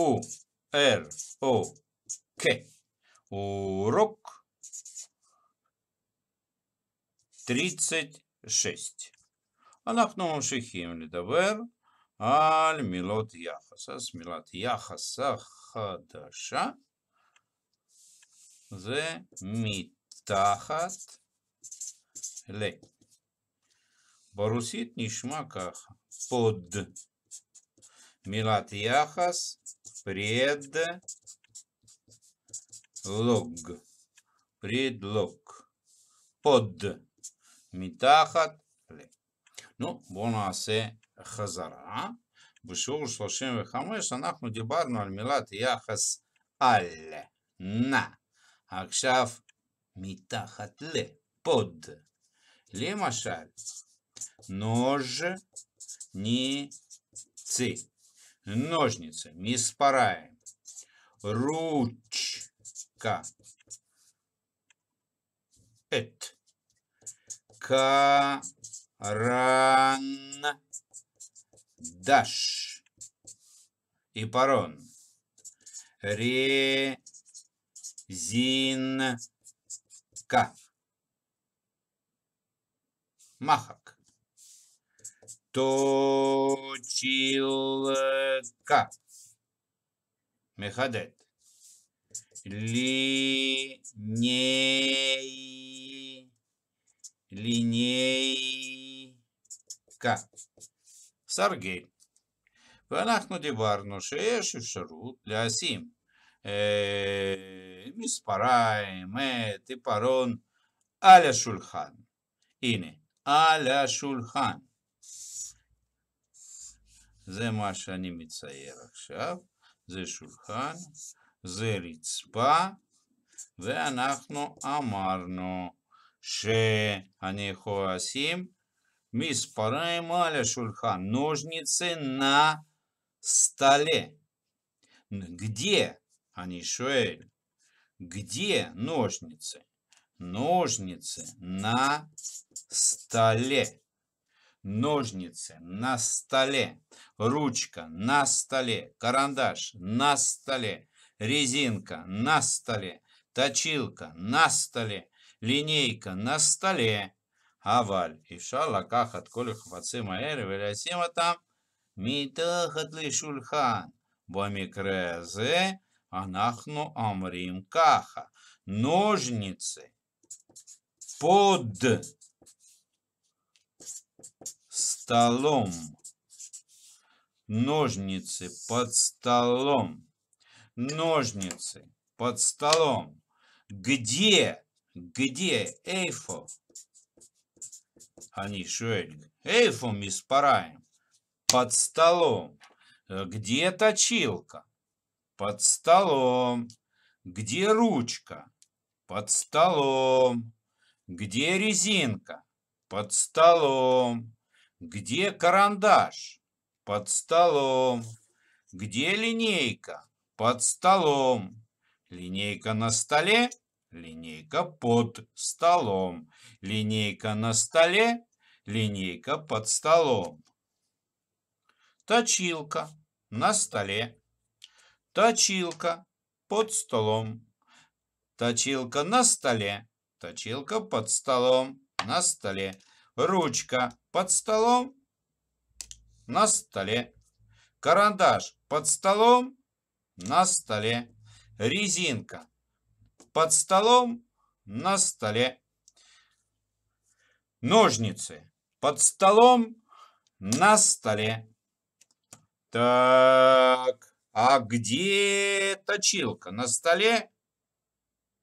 U, R, O, К. Урок 36. אנחנו ממשיכים לדבר על מילות יחס. אז מילת יחס החדשה זה מתחת ל. ברוסית נשמע ככה, פוד. מילת יחס предлог, предлог, под, מתחת ל. נו, בואו נעשה חזרה. בשיעור 35 אנחנו דיברנו על מילת יחס על, נא. עכשיו, מתחת ל, פוד. למשל, נוז'ניצי ножницы, не спараем. Ручка. Эт. Каран. Даш. И парон. Резинка. Маха точилка. Мехадет. Линей. Линейка. Саргей. ואנחנו דיברנו שיש אפשרות לשים מספריים, טיפרון על השולחן. הנה, על השולחן. זה מה שאני מצייר עכשיו, זה שולחן, זה רצפה, ואנחנו אמרנו שאני יכול לשים מספריים על השולחן, נожницы на столе. Где? Они шуэль. Где ножницы? Ножницы на столе ножницы на столе, ручка на столе, карандаш на столе, резинка на столе, точилка на столе, линейка на столе. Аваль, и в шалаках от колюх фацима эри велясима там, митахат ли шульхан, бомикрезе, анахну амрим каха. Ножницы под столом. Ножницы под столом. Ножницы под столом. Где? Где Эйфо? Они шуэльны. Эйфо миспараем. Под столом. Где точилка? Под столом. Где ручка? Под столом. Где резинка? Под столом. Где карандаш? Под столом. Где линейка? Под столом. Линейка на столе? Линейка под столом. Линейка на столе? Линейка под столом. Точилка на столе. Точилка под столом. Точилка на столе. Точилка под столом. На столе. Ручка под столом, на столе. Карандаш под столом, на столе. Резинка под столом, на столе. Ножницы под столом, на столе. Так, а где точилка? На столе?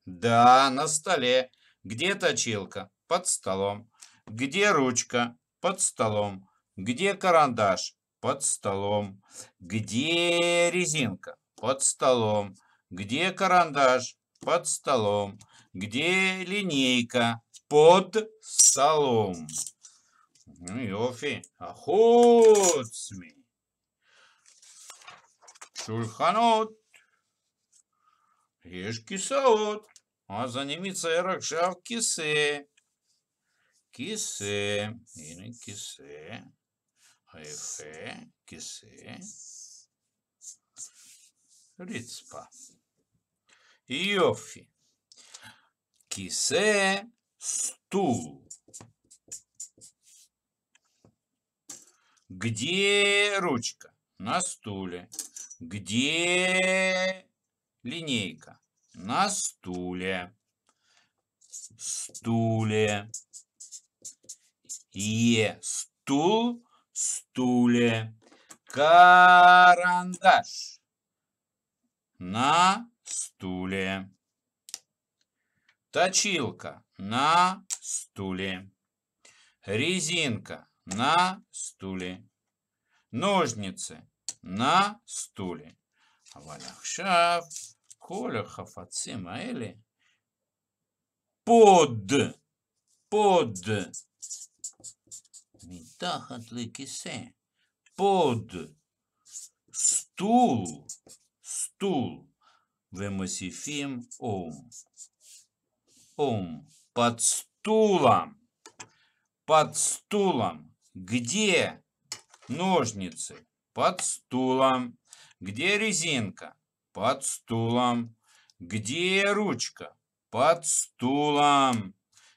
Да, на столе. Где точилка? Под столом. Где ручка? Под столом. Где карандаш? Под столом. Где резинка? Под столом. Где карандаш? Под столом. Где линейка? Под столом. Ну, Йофи. Ахуцми. Шульханот. Ешкисаот. А занимится Эракшав кисе. Кисе. Yine кисе. Айфе, Кисе. Рицпа. Йофи. Кисе. Стул. Где ручка? На стуле. Где линейка? На стуле. Стуле. Е. Стул, стуле. Карандаш. На стуле. Точилка на стуле. Резинка на стуле. Ножницы на стуле. אבל עכשיו כל החפצים האלה под, под, Відтахатли кисе. Под стул. Стул. Вемосіфім ом. Ом. Под стулом. Под стулом. Где ножницы? Под стулом. Где резинка? Под стулом. Где ручка? Под стулом.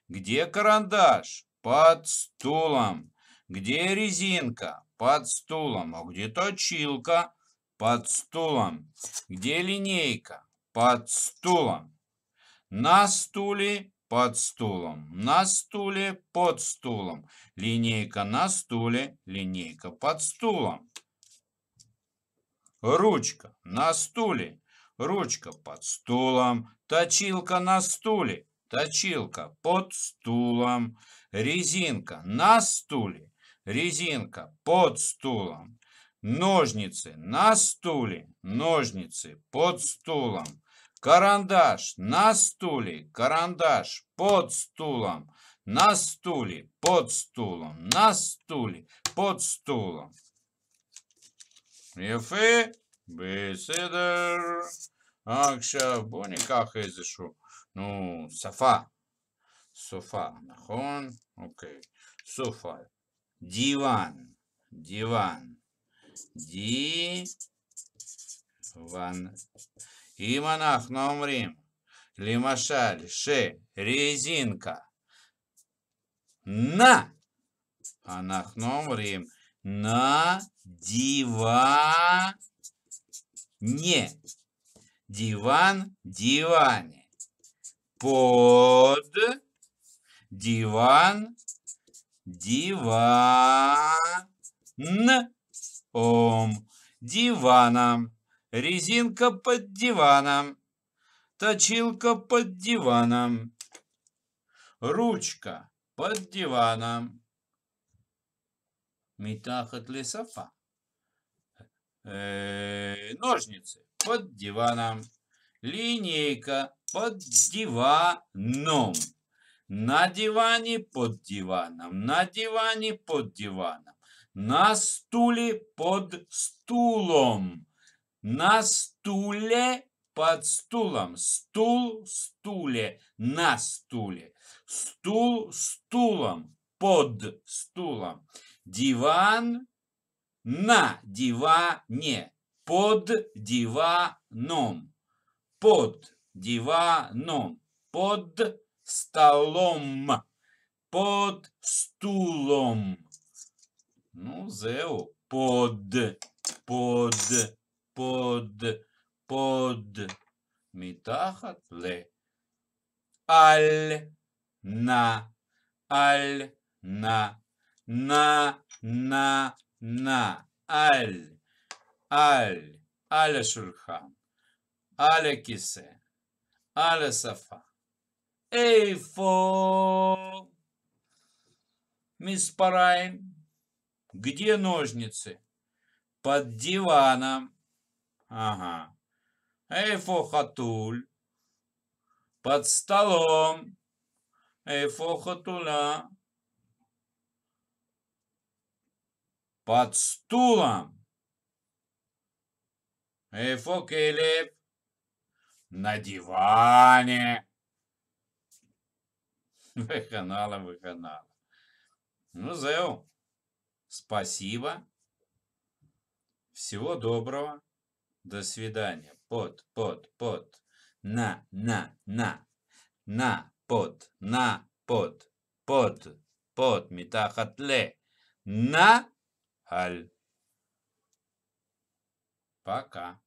Где карандаш? Под стулом. Где резинка? Под стулом. А где точилка? Под стулом. Где линейка? Под стулом. На стуле под стулом. На стуле под стулом. Линейка на стуле, линейка под стулом. Ручка на стуле, ручка под стулом. Точилка на стуле, точилка под стулом. Резинка на стуле, резинка под стулом, ножницы на стуле, ножницы под стулом, карандаш на стуле, карандаш под стулом, на стуле, под стулом, на стуле, под стулом. Ефе, беседер, акша, бониках изышу. Ну, софа. Софа, нахон, окей. Софа. Диван. Диван. Диван. И монах номрим. Лимашаль. Ше. Резинка. На. Анахном Рим. На диване. Диван, диване. Под диван, диваном, Диваном. Резинка под диваном. Точилка под диваном. Ручка под диваном. метахот лесофа. Э, ножницы под диваном. Линейка под диваном. На диване, под диваном, на диване, под диваном. На стуле, под стулом. На стуле, под стулом. Стул, стуле, на стуле. Стул, стулом, под стулом. Диван, на диване, под диваном. Под диваном, под столом, под стулом. Ну, зеу. Под, под, под, под. מתחת ל... על, נא, על, נא, נא, נא, נא, על, על, על השולחן, על הכיסא, על השפה. A for Мисс Парайн. Где ножницы? Под диваном. Ага. A for Хатуль. Под столом. A for Хатуля. Под стулом. A for Келеб. На диване. Виханала, виханала. Ну, Зео, спасибо. Всего доброго. До свидания. Под, под, под. На, на, на. На, под, на, под. Под, под, метахатле. На, аль. Пока.